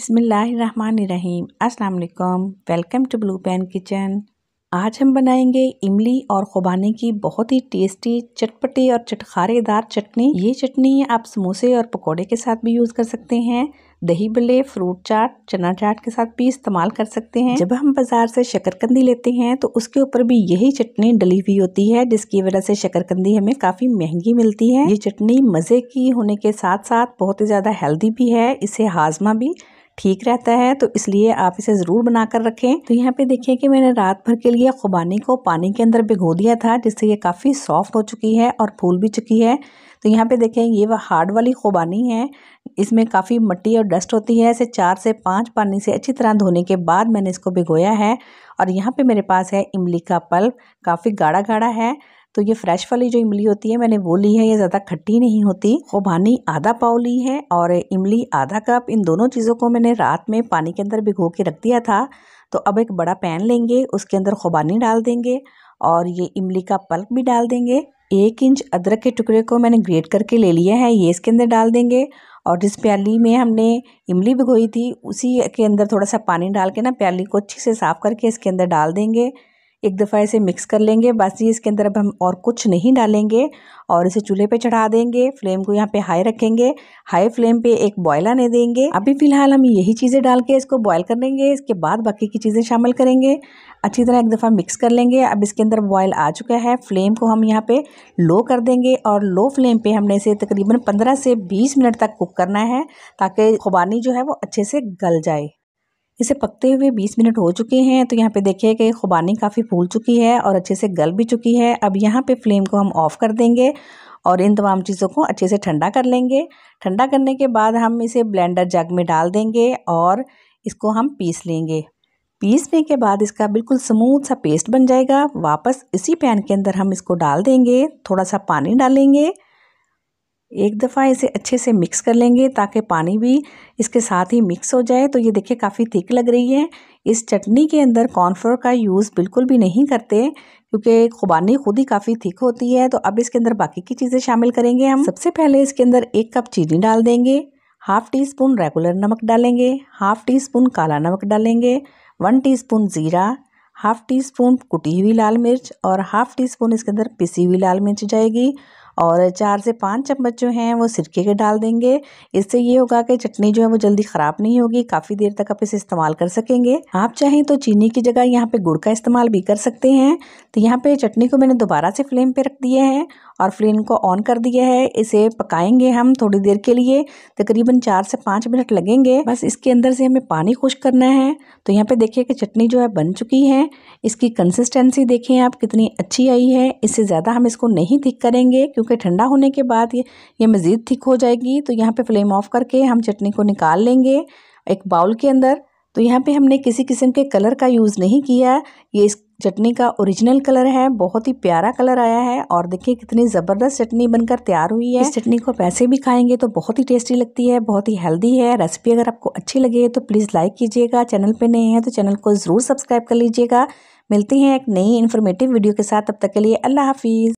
बिसमीम अस्सलाम welcome to Blue Pan Kitchen आज हम बनाएंगे इमली और खुबानी की बहुत ही टेस्टी चटपटी और चटखारेदार चटनी ये चटनी आप समोसे और पकोड़े के साथ भी यूज़ कर सकते हैं दही बल्ले फ्रूट चाट चना चाट के साथ भी इस्तेमाल कर सकते हैं जब हम बाज़ार से शकरकंदी लेते हैं तो उसके ऊपर भी यही चटनी डली हुई होती है जिसकी वजह से शकरकंदी हमें काफ़ी महंगी मिलती है ये चटनी मज़े की होने के साथ साथ बहुत ही ज़्यादा हेल्दी भी है इसे हाजमा भी ठीक रहता है तो इसलिए आप इसे ज़रूर बना कर रखें तो यहाँ पे देखिए कि मैंने रात भर के लिए खुबानी को पानी के अंदर भिगो दिया था जिससे ये काफ़ी सॉफ्ट हो चुकी है और फूल भी चुकी है तो यहाँ पे देखें ये वह हार्ड वाली खुबानी है इसमें काफ़ी मट्टी और डस्ट होती है इसे चार से पाँच पानी से अच्छी तरह धोने के बाद मैंने इसको भिगोया है और यहाँ पे मेरे पास है इमली का पल्प काफ़ी गाढ़ा गाढ़ा है तो ये फ्रेश वाली जो इमली होती है मैंने वो ली है ये ज़्यादा खट्टी नहीं होती खुबानी आधा पाव ली है और इमली आधा कप इन दोनों चीज़ों को मैंने रात में पानी के अंदर भिगो के रख दिया था तो अब एक बड़ा पैन लेंगे उसके अंदर खुबानी डाल देंगे और ये इमली का पल्प भी डाल देंगे एक इंच अदरक के टुकड़े को मैंने ग्रेट करके ले लिया है ये इसके अंदर डाल देंगे और जिस प्याली में हमने इमली भिगोई थी उसी के अंदर थोड़ा सा पानी डाल के ना प्याली को अच्छे से साफ़ करके इसके अंदर डाल देंगे एक दफ़ा इसे मिक्स कर लेंगे बस ये इसके अंदर अब हम और कुछ नहीं डालेंगे और इसे चूल्हे पे चढ़ा देंगे फ्लेम को यहाँ पे हाई रखेंगे हाई फ्लेम पे एक बॉयल आने देंगे अभी फिलहाल हम यही चीज़ें डाल के इसको बॉयल कर लेंगे इसके बाद बाकी की चीज़ें शामिल करेंगे अच्छी तरह एक दफ़ा मिक्स कर लेंगे अब इसके अंदर बॉयल आ चुका है फ्लेम को हम यहाँ पर लो कर देंगे और लो फ्लेम पर हमने इसे तकरीबन पंद्रह से बीस मिनट तक कुक करना है ताकि खुबानी जो है वो अच्छे से गल जाए इसे पकते हुए 20 मिनट हो चुके हैं तो यहाँ पे देखिए कि खुबानी काफ़ी फूल चुकी है और अच्छे से गल भी चुकी है अब यहाँ पे फ्लेम को हम ऑफ़ कर देंगे और इन तमाम चीज़ों को अच्छे से ठंडा कर लेंगे ठंडा करने के बाद हम इसे ब्लेंडर जग में डाल देंगे और इसको हम पीस लेंगे पीसने के बाद इसका बिल्कुल स्मूथ सा पेस्ट बन जाएगा वापस इसी पैन के अंदर हम इसको डाल देंगे थोड़ा सा पानी डालेंगे एक दफ़ा इसे अच्छे से मिक्स कर लेंगे ताकि पानी भी इसके साथ ही मिक्स हो जाए तो ये देखिए काफ़ी थिक लग रही है इस चटनी के अंदर कॉर्नफ्लोर का यूज़ बिल्कुल भी नहीं करते क्योंकि खुबानी खुद ही काफ़ी थिक होती है तो अब इसके अंदर बाकी की चीज़ें शामिल करेंगे हम सबसे पहले इसके अंदर एक कप चीनी डाल देंगे हाफ़ टी स्पून रेगुलर नमक डालेंगे हाफ़ टी स्पून काला नमक डालेंगे वन टी स्पून ज़ीरा हाफ़ टी स्पून कुटी हुई लाल मिर्च और हाफ़ टी स्पून इसके अंदर पिसी हुई लाल मिर्च जाएगी और चार से पाँच चम्मच जो हैं वो सिरके के डाल देंगे इससे ये होगा कि चटनी जो है वो जल्दी ख़राब नहीं होगी काफ़ी देर तक आप इसे इस्तेमाल कर सकेंगे आप चाहें तो चीनी की जगह यहाँ पे गुड़ का इस्तेमाल भी कर सकते हैं तो यहाँ पे चटनी को मैंने दोबारा से फ्लेम पे रख दिया है और फ्लेम को ऑन कर दिया है इसे पकाएंगे हम थोड़ी देर के लिए तकरीबन चार से पाँच मिनट लगेंगे बस इसके अंदर से हमें पानी खुश करना है तो यहाँ पे देखिए कि चटनी जो है बन चुकी है इसकी कंसिस्टेंसी देखें आप कितनी अच्छी आई है इससे ज़्यादा हम इसको नहीं थिक करेंगे क्योंकि ठंडा होने के बाद ये ये मज़ीद थिक हो जाएगी तो यहाँ पे फ्लेम ऑफ करके हम चटनी को निकाल लेंगे एक बाउल के अंदर तो यहाँ पे हमने किसी किस्म के कलर का यूज़ नहीं किया ये इस चटनी का ओरिजिनल कलर है बहुत ही प्यारा कलर आया है और देखिए कितनी ज़बरदस्त चटनी बनकर तैयार हुई है इस चटनी को पैसे भी खाएंगे तो बहुत ही टेस्टी लगती है बहुत ही हेल्दी है रेसिपी अगर आपको अच्छी लगे तो प्लीज़ लाइक कीजिएगा चैनल पर नए हैं तो चैनल को ज़रूर सब्सक्राइब कर लीजिएगा मिलती हैं एक नई इन्फॉर्मेटिव वीडियो के साथ तब तक के लिए अल्लाह हाफिज़